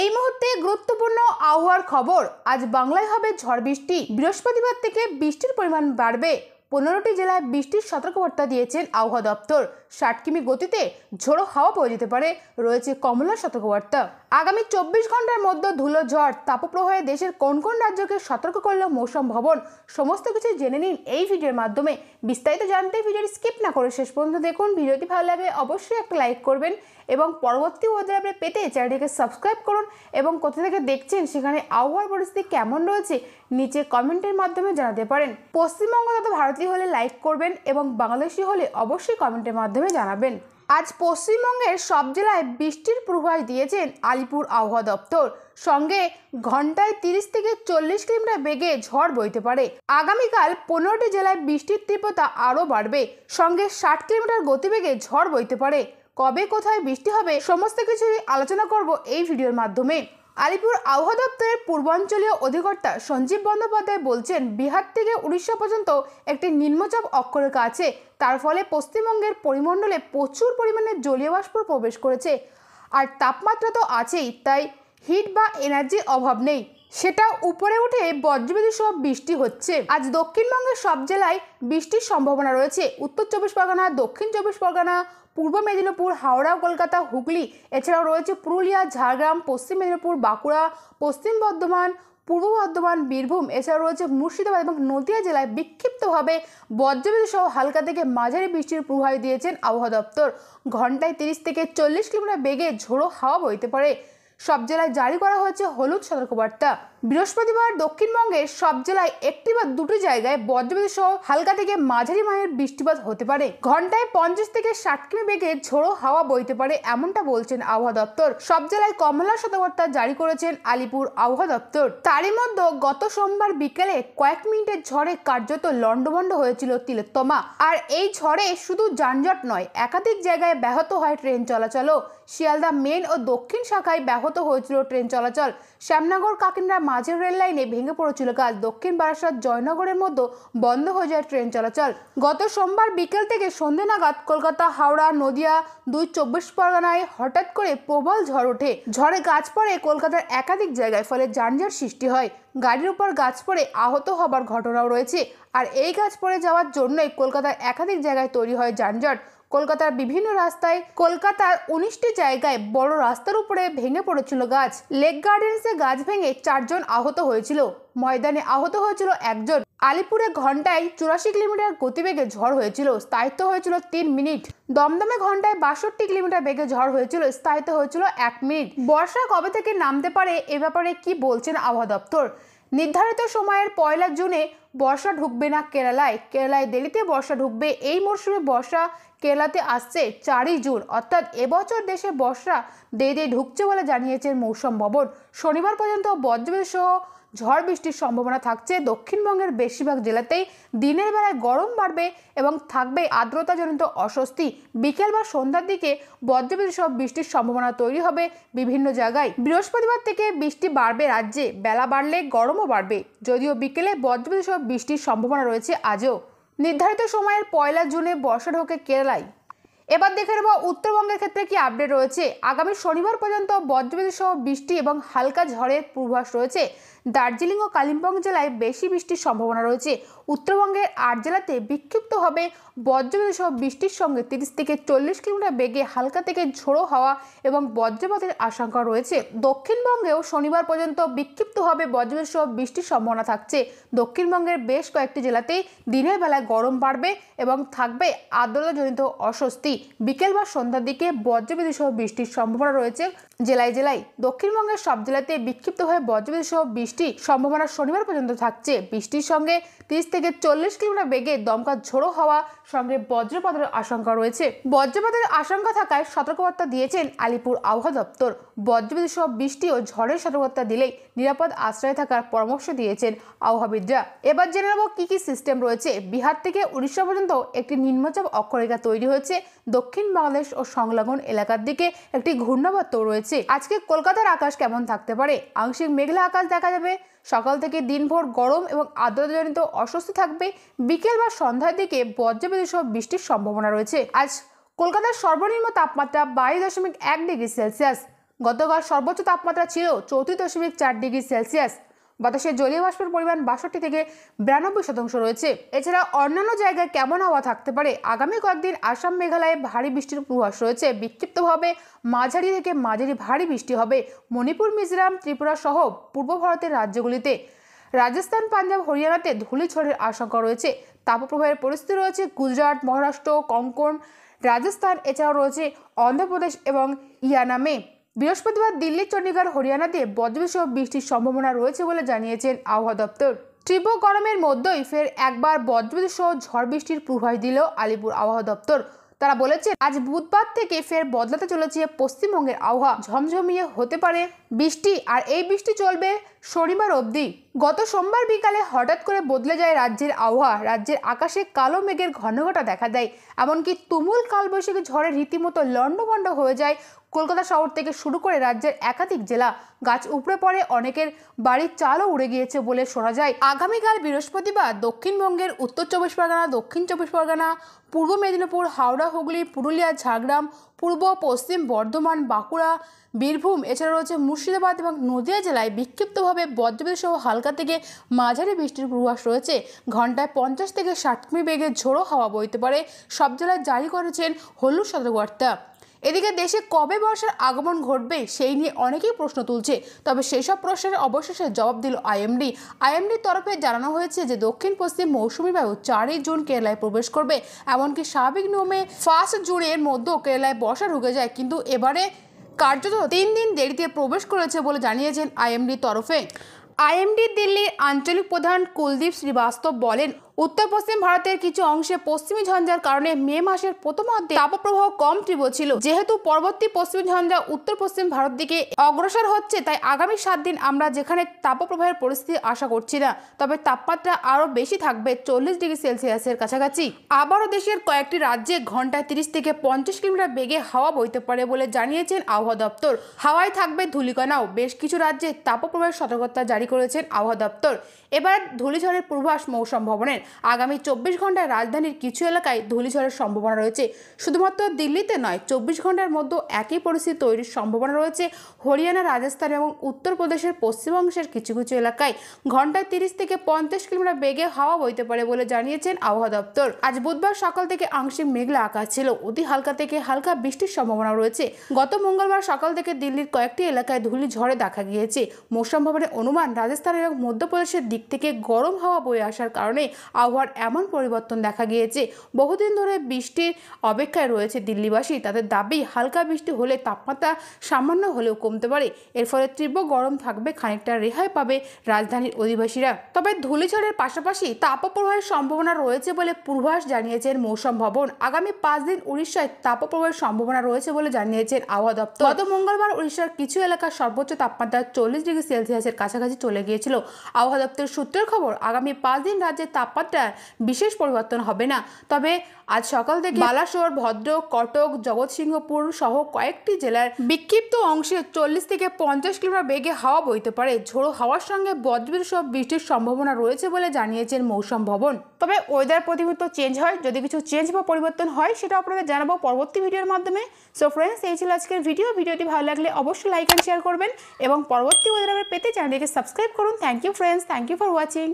এই মুহূর্তে গুরুত্বপূর্ণ আবহাওয়ার খবর আজ বাংলায় হবে ঝড় বৃষ্টি বৃহস্পতিবার থেকে বৃষ্টির পরিমাণ বাড়বে পনেরোটি জেলায় বৃষ্টির সতর্কবার্তা দিয়েছেন আবহাওয়া দপ্তর ষাট কিমি গতিতে ঝোড়ো হাওয়া পাওয়া যেতে পারে রয়েছে কমলা সতর্কবার্তা আগামী চব্বিশ ঘন্টার মধ্যে ধুলো ঝড় তাপপ্রবাহে দেশের কোন কোন রাজ্যকে সতর্ক করল মৌসুম ভবন সমস্ত কিছু জেনে নিন এই ভিডিওর মাধ্যমে বিস্তারিত জানতে ভিডিওটি স্কিপ না করে শেষ পর্যন্ত দেখুন ভিডিওটি ভালো লাগে অবশ্যই একটা লাইক করবেন এবং পরবর্তী ওদের আপনি পেতে চ্যানেলটিকে সাবস্ক্রাইব করুন এবং কোথা থেকে দেখছেন সেখানে আবহাওয়ার পরিস্থিতি কেমন রয়েছে নিচে কমেন্টের মাধ্যমে জানাতে পারেন পশ্চিমবঙ্গ তথা ভারতীয় হলে লাইক করবেন এবং বাংলাদেশি হলে অবশ্যই কমেন্টের মাধ্যমে জানাবেন আজ পশ্চিমবঙ্গের সব জেলায় বৃষ্টির পূর্বাভাস দিয়েছেন আলিপুর আবহাওয়া দপ্তর সঙ্গে ঘন্টায় তিরিশ থেকে চল্লিশ কিলোমিটার বেগে ঝড় বইতে পারে আগামীকাল পনেরোটি জেলায় বৃষ্টির তীব্রতা আরও বাড়বে সঙ্গে ষাট কিলোমিটার গতিবেগে ঝড় বইতে পারে কবে কোথায় বৃষ্টি হবে সমস্ত কিছুই আলোচনা করব এই ভিডিওর মাধ্যমে আলিপুর আবহাওয়া দপ্তরের পূর্বাঞ্চলীয় অধিকর্তা সঞ্জীব বন্দ্যোপাধ্যায় বলছেন বিহার থেকে উড়িষ্যা পর্যন্ত একটি নিম্নচাপ অক্ষরেখা আছে তার ফলে পশ্চিমবঙ্গের পরিমণ্ডলে প্রচুর পরিমাণে জলীয় বাষ্প প্রবেশ করেছে আর তাপমাত্রা তো আছেই তাই হিট বা এনার্জির অভাব নেই সেটা উপরে উঠে বজ্রবিদ্যুৎ সহ বৃষ্টি হচ্ছে আজ দক্ষিণবঙ্গের সব জেলায় বৃষ্টির সম্ভাবনা রয়েছে উত্তর চব্বিশ পরগনা দক্ষিণ চব্বিশ পরগনা পূর্ব মেদিনীপুর হাওড়া কলকাতা হুগলি এছাড়াও রয়েছে পুরুলিয়া ঝাড়গ্রাম পশ্চিম মেদিনীপুর বাঁকুড়া পশ্চিম বর্ধমান পূর্ব বর্ধমান বীরভূম এছাড়াও রয়েছে মুর্শিদাবাদ এবং নদিয়া জেলায় বিক্ষিপ্তভাবে বজ্রবিদ্যুৎ সহ হালকা থেকে মাঝারি বৃষ্টির পূর্বাভাস দিয়েছেন আবহাওয়া দপ্তর ঘন্টায় তিরিশ থেকে চল্লিশ কিলোমিটার বেগে ঝোড়ো হাওয়া বইতে পারে সব জেলায় জারি করা হয়েছে হলুদ সতর্কবার্তা বৃহস্পতিবার দক্ষিণবঙ্গের সব জেলায় একটি বা দুটি জায়গায় বজ্রপাত সহ হালকা থেকে মাঝারি মানের বৃষ্টিপাত হতে পারে ঘন্টায় পঞ্চাশ থেকে ষাট কিমি বেগে ঝোড়ো হাওয়া বইতে পারে এমনটা বলছেন আবহাওয়া দপ্তর সব জেলায় কমলা সতর্কতা জারি করেছেন আলিপুর আবহাওয়া দপ্তর তারই মধ্যে গত সোমবার বিকেলে কয়েক মিনিটের ঝড়ে কার্যত লণ্ডভণ্ড হয়েছিল তিলোত্তমা আর এই ঝড়ে শুধু যানজট নয় একাধিক জায়গায় ব্যাহত হয় ট্রেন চলাচলও শিয়ালদা মেন ও দক্ষিণ শাখায় ব্যাহত হয়েছিল ট্রেন চলাচল শ্যামনগর কাকিনরা মাঝের রেল লাইনে ভেঙে পড়েছিল কাল দক্ষিণ বারাসাত জয়নগরের মধ্যে বন্ধ হয়ে যায় ট্রেন চলাচল গত সোমবার বিকেল থেকে সন্ধে নাগাদ কলকাতা হাওড়া নদিয়া দুই চব্বিশ পরগনায় হঠাৎ করে প্রবল ঝড় ওঠে ঝড়ে গাছ পড়ে কলকাতার একাধিক জায়গায় ফলে যানজট সৃষ্টি হয় গাড়ির উপর গাছ পড়ে আহত হবার ঘটনাও রয়েছে আর এই গাছ পড়ে যাওয়ার জন্যই কলকাতার একাধিক জায়গায় তৈরি হয় যানজট কলকাতার বিভিন্ন রাস্তায় কলকাতার উনিশটি জায়গায় বড় রাস্তার উপরে ভেঙে পড়েছিল গাছ লেক গার্ডেন্সে গাছ ভেঙে চারজন আহত হয়েছিল ময়দানে আহত হয়েছিল একজন আলিপুরে ঘন্টায় চুরাশি কিলোমিটার গতিবেগে ঝড় হয়েছিল স্থায়িত্ব হয়েছিল তিন মিনিট দমদমে ঘন্টায় বাষট্টি কিলোমিটার বেগে ঝড় হয়েছিল স্থায়িত্ব হয়েছিল এক মিনিট বর্ষা কবে থেকে নামতে পারে এ ব্যাপারে কি বলছেন আবহাওয়া দপ্তর নির্ধারিত সময়ের পয়লা জুনে বর্ষা ঢুকবে না কেরালায় কেরালায় দেরিতে বর্ষা ঢুকবে এই মরশুমে বর্ষা কেরালাতে আসছে চারই জুন অর্থাৎ এবছর দেশে বর্ষা দেরিতে ঢুকছে বলে জানিয়েছেন মৌসুম ভবন শনিবার পর্যন্ত সহ ঝড় বৃষ্টির সম্ভাবনা থাকছে দক্ষিণবঙ্গের বেশিরভাগ জেলাতেই দিনের বেলায় গরম বাড়বে এবং থাকবে আর্দ্রতাজনিত অস্বস্তি বিকেল বা সন্ধ্যার দিকে বজ্রবিদ্যুৎ সহ বৃষ্টির সম্ভাবনা তৈরি হবে বিভিন্ন জায়গায় বৃহস্পতিবার থেকে বৃষ্টি বাড়বে রাজ্যে বেলা বাড়লে গরমও বাড়বে যদিও বিকেলে বজ্রবিদ্যুৎ সহ বৃষ্টির সম্ভাবনা রয়েছে আজও নির্ধারিত সময়ের পয়লা জুনে বর্ষা ঢোকে কেরালায় এবার দেখে নেব উত্তরবঙ্গের ক্ষেত্রে কি আপডেট রয়েছে আগামী শনিবার পর্যন্ত বজ্রবিদ্যুৎ সহ বৃষ্টি এবং হালকা ঝড়ের পূর্বাস রয়েছে দার্জিলিং ও কালিম্পং জেলায় বেশি বৃষ্টির সম্ভাবনা রয়েছে উত্তরবঙ্গের আট জেলাতে বিক্ষিপ্ত হবে সহ বৃষ্টির সঙ্গে তিরিশ থেকে চল্লিশ কিলোমিটার বেগে হালকা থেকে ঝোড়ো হাওয়া এবং বজ্রপাতের আশঙ্কা রয়েছে দক্ষিণবঙ্গেও শনিবার পর্যন্ত বিক্ষিপ্ত হবে সহ বৃষ্টির সম্ভাবনা থাকছে দক্ষিণবঙ্গের বেশ কয়েকটি জেলাতেই দিনের বেলায় গরম বাড়বে এবং থাকবে আর্দ্রতাজনিত অস্বস্তি বিকেল বা সন্ধ্যার দিকে বজ্রপাত সহ বৃষ্টির সম্ভাবনা রয়েছে জেলায় জেলায় দক্ষিণবঙ্গের সব জেলাতে বিক্ষিপ্ত হয়ে বজ্রবিদ্যুৎ সহ বৃষ্টি বৃষ্টি সম্ভাবনা শনিবার পর্যন্ত থাকছে বৃষ্টির সঙ্গে তিরিশ থেকে চল্লিশ কিলোমিটার বেগে দমকা ঝোড়ো হওয়া সঙ্গে বজ্রপাতের আশঙ্কা রয়েছে বজ্রপাতের আশঙ্কা থাকায় সতর্কবার্তা দিয়েছেন আলিপুর আবহাওয়া দপ্তর বজ্রবিদ্যুৎ সহ বৃষ্টি ও ঝড়ের সতর্কতা দিলেই নিরাপদ আশ্রয় থাকার পরামর্শ দিয়েছেন আবহাওয়াবিদরা এবার জেনে নেব কী কী সিস্টেম রয়েছে বিহার থেকে উড়িষ্যা পর্যন্ত একটি নিম্নচাপ অক্ষরেখা তৈরি হয়েছে দক্ষিণ বাংলাদেশ ও সংলগ্ন এলাকার দিকে একটি ঘূর্ণাবর্ত রয়েছে আজকে কলকাতার আকাশ কেমন থাকতে পারে আংশিক মেঘলা আকাশ দেখা যাবে যাবে সকাল থেকে দিনভর গরম এবং আর্দ্রতাজনিত অস্বস্তি থাকবে বিকেল বা সন্ধ্যার দিকে বজ্রবিদ্যুৎ সহ বৃষ্টির সম্ভাবনা রয়েছে আজ কলকাতার সর্বনিম্ন তাপমাত্রা বাইশ দশমিক এক ডিগ্রি সেলসিয়াস গতকাল সর্বোচ্চ তাপমাত্রা ছিল চৌত্রিশ দশমিক চার ডিগ্রি সেলসিয়াস বাতাসে জলীয় বাষ্পের পরিমাণ বাষট্টি থেকে বিরানব্বই শতাংশ রয়েছে এছাড়া অন্যান্য জায়গায় কেমন হাওয়া থাকতে পারে আগামী কয়েকদিন আসাম মেঘালয়ে ভারী বৃষ্টির পূর্বাস রয়েছে বিক্ষিপ্তভাবে মাঝারি থেকে মাঝারি ভারী বৃষ্টি হবে মণিপুর মিজোরাম ত্রিপুরা সহ পূর্ব ভারতের রাজ্যগুলিতে রাজস্থান পাঞ্জাব হরিয়ানাতে ধূলিঝড়ের আশঙ্কা রয়েছে তাপপ্রবাহের পরিস্থিতি রয়েছে গুজরাট মহারাষ্ট্র কঙ্কন রাজস্থান এছাড়াও রয়েছে অন্ধ্রপ্রদেশ এবং ইয়ানামে বৃহস্পতিবার দিল্লি চণ্ডীগড় হরিয়ানাতে বজ্রসহ বৃষ্টির সম্ভাবনা রয়েছে বলে জানিয়েছেন আবহাওয়া দপ্তর তীব্র গরমের মধ্যেই ফের একবার বজ্রসহ ঝড় বৃষ্টির পূর্বাভাস দিল আলিপুর আবহাওয়া দপ্তর তারা বলেছে আজ বুধবার থেকে ফের বদলাতে চলেছে পশ্চিমবঙ্গের আবহাওয়া ঝমঝমিয়ে হতে পারে বৃষ্টি আর এই বৃষ্টি চলবে শনিবার অবধি গত সোমবার বিকালে হঠাৎ করে বদলে যায় রাজ্যের আবহাওয়া রাজ্যের আকাশে কালো মেঘের ঘনঘটা দেখা দেয় এমনকি তুমুল কালবৈশাখী ঝড়ে রীতিমতো লণ্ডভণ্ড হয়ে যায় কলকাতা শহর থেকে শুরু করে রাজ্যের একাধিক জেলা গাছ উপড়ে পড়ে অনেকের বাড়ির চালও উড়ে গিয়েছে বলে শোনা যায় আগামীকাল বৃহস্পতিবার দক্ষিণবঙ্গের উত্তর চব্বিশ পরগনা দক্ষিণ চব্বিশ পরগনা পূর্ব মেদিনীপুর হাওড়া হুগলি পুরুলিয়া ঝাড়গ্রাম পূর্ব পশ্চিম বর্ধমান বাঁকুড়া বীরভূম এছাড়া রয়েছে মুর্শিদাবাদ এবং নদিয়া জেলায় বিক্ষিপ্তভাবে বজ্রবিদ্যুৎ সহ হালকা থেকে মাঝারি বৃষ্টির পূর্বাস রয়েছে ঘন্টায় পঞ্চাশ থেকে ষাট কিমি বেগে ঝোড়ো হাওয়া বইতে পারে সব জেলায় জারি করেছেন হলুদ সতর্কবার্তা এদিকে দেশে কবে বর্ষার আগমন ঘটবে সেই নিয়ে অনেকেই প্রশ্ন তুলছে তবে সেসব প্রশ্নের অবশেষে জবাব দিল আইএমডি আইএমডির তরফে জানানো হয়েছে যে দক্ষিণ পশ্চিম মৌসুমি বায়ু চারই জুন কেরালায় প্রবেশ করবে এমনকি স্বাভাবিক নিয়মে ফার্স্ট জুনের মধ্যেও কেরালায় বর্ষা ঢুকে যায় কিন্তু এবারে কার্যত তিন দিন দেরিতে প্রবেশ করেছে বলে জানিয়েছেন আইএমডির তরফে আইএমডি দিল্লির আঞ্চলিক প্রধান কুলদীপ শ্রীবাস্তব বলেন উত্তর পশ্চিম ভারতের কিছু অংশে পশ্চিমী ঝঞ্ঝার কারণে মে মাসের প্রথমার্ধে তাপপ্রবাহ কম তীব্র ছিল যেহেতু পরবর্তী পশ্চিমী ঝঞ্ঝা উত্তর পশ্চিম ভারত দিকে অগ্রসর হচ্ছে তাই আগামী সাত দিন আমরা যেখানে তাপপ্রবাহের পরিস্থিতি আশা করছি না তবে তাপমাত্রা আরও বেশি থাকবে চল্লিশ ডিগ্রি সেলসিয়াসের কাছাকাছি আবারও দেশের কয়েকটি রাজ্যে ঘন্টায় তিরিশ থেকে পঞ্চাশ কিলোমিটার বেগে হাওয়া বইতে পারে বলে জানিয়েছেন আবহাওয়া দপ্তর হাওয়ায় থাকবে ধুলিকণাও বেশ কিছু রাজ্যে তাপপ্রবাহের সতর্কতা জারি করেছেন আবহাওয়া দপ্তর এবার ধূলিঝড়ের পূর্বাস মৌসম ভবনের আগামী চব্বিশ ঘন্টায় রাজধানীর কিছু এলাকায় ধুলিঝড়ের সম্ভাবনা রয়েছে শুধুমাত্র দিল্লিতে নয় চব্বিশ ঘন্টার মধ্যে একই পরিস্থিতি তৈরির সম্ভাবনা রয়েছে হরিয়ানা রাজস্থান এবং উত্তরপ্রদেশের পশ্চিমাংশের কিছু কিছু এলাকায় ঘন্টায় তিরিশ থেকে পঞ্চাশ কিলোমিটার বেগে হাওয়া বইতে পারে বলে জানিয়েছেন আবহাওয়া দপ্তর আজ বুধবার সকাল থেকে আংশিক মেঘলা আকাশ ছিল অতি হালকা থেকে হালকা বৃষ্টির সম্ভাবনা রয়েছে গত মঙ্গলবার সকাল থেকে দিল্লির কয়েকটি এলাকায় ধুলি ঝড়ে দেখা গিয়েছে মৌসুম ভবনের অনুমান রাজস্থান এবং মধ্যপ্রদেশের দিক থেকে গরম হাওয়া বয়ে আসার কারণে আবহাওয়ার এমন পরিবর্তন দেখা গিয়েছে বহুদিন ধরে বৃষ্টির অপেক্ষায় রয়েছে দিল্লিবাসী তাদের দাবি হালকা বৃষ্টি হলে তাপমাত্রা সামান্য হলেও কমতে পারে এর ফলে তীব্র গরম থাকবে খানিকটা রেহাই পাবে রাজধানীর অধিবাসীরা তবে ধুলিঝড়ের পাশাপাশি তাপপ্রবাহের সম্ভাবনা রয়েছে বলে পূর্বাস জানিয়েছেন মৌসম ভবন আগামী পাঁচ দিন উড়িষ্যায় তাপপ্রবাহের সম্ভাবনা রয়েছে বলে জানিয়েছেন আবহাওয়া দপ্তর গত মঙ্গলবার উড়িষ্যার কিছু এলাকার সর্বোচ্চ তাপমাত্রা চল্লিশ ডিগ্রি সেলসিয়াসের কাছাকাছি চলে গিয়েছিল আবহাওয়া দপ্তরের সূত্রের খবর আগামী পাঁচ দিন রাজ্যের তাপমাত্রা তাপমাত্রার বিশেষ পরিবর্তন হবে না তবে আজ সকাল থেকে বালাসোর ভদ্র কটক জগৎসিংহপুর সহ কয়েকটি জেলার বিক্ষিপ্ত অংশে চল্লিশ থেকে পঞ্চাশ কিলোমিটার বেগে হাওয়া বইতে পারে ঝোড়ো হাওয়ার সঙ্গে সব বৃষ্টির সম্ভাবনা রয়েছে বলে জানিয়েছেন মৌসুম ভবন তবে ওয়েদার প্রতিভূত চেঞ্জ হয় যদি কিছু চেঞ্জ বা পরিবর্তন হয় সেটা আপনাদের জানাবো পরবর্তী ভিডিওর মাধ্যমে সো ফ্রেন্ডস এই ছিল আজকের ভিডিও ভিডিওটি ভালো লাগলে অবশ্যই লাইক অ্যান্ড শেয়ার করবেন এবং পরবর্তী ওয়েদার পেতে চ্যানেলটিকে সাবস্ক্রাইব করুন thank you friends thank you for watching